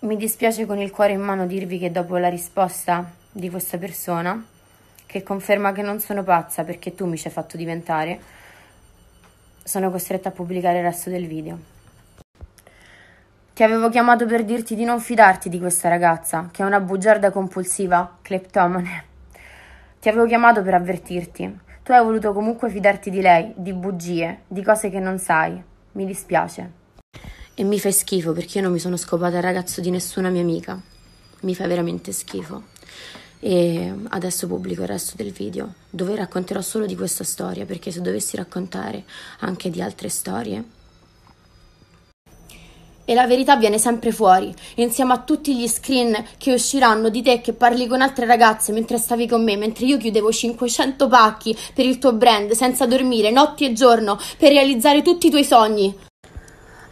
Mi dispiace con il cuore in mano dirvi che dopo la risposta di questa persona, che conferma che non sono pazza perché tu mi ci hai fatto diventare, sono costretta a pubblicare il resto del video. Ti avevo chiamato per dirti di non fidarti di questa ragazza, che è una bugiarda compulsiva, cleptomane. Ti avevo chiamato per avvertirti. Tu hai voluto comunque fidarti di lei, di bugie, di cose che non sai. Mi dispiace. E mi fai schifo perché io non mi sono scopata il ragazzo di nessuna mia amica. Mi fai veramente schifo. E adesso pubblico il resto del video, dove racconterò solo di questa storia, perché se dovessi raccontare anche di altre storie... E la verità viene sempre fuori, insieme a tutti gli screen che usciranno di te che parli con altre ragazze mentre stavi con me, mentre io chiudevo 500 pacchi per il tuo brand senza dormire, notti e giorno, per realizzare tutti i tuoi sogni.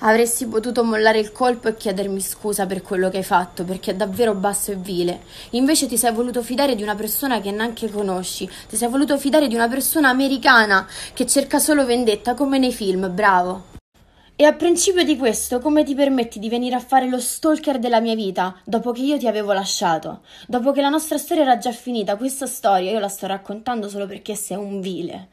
Avresti potuto mollare il colpo e chiedermi scusa per quello che hai fatto, perché è davvero basso e vile. Invece ti sei voluto fidare di una persona che neanche conosci, ti sei voluto fidare di una persona americana che cerca solo vendetta come nei film, bravo. E a principio di questo, come ti permetti di venire a fare lo stalker della mia vita dopo che io ti avevo lasciato? Dopo che la nostra storia era già finita, questa storia io la sto raccontando solo perché sei un vile.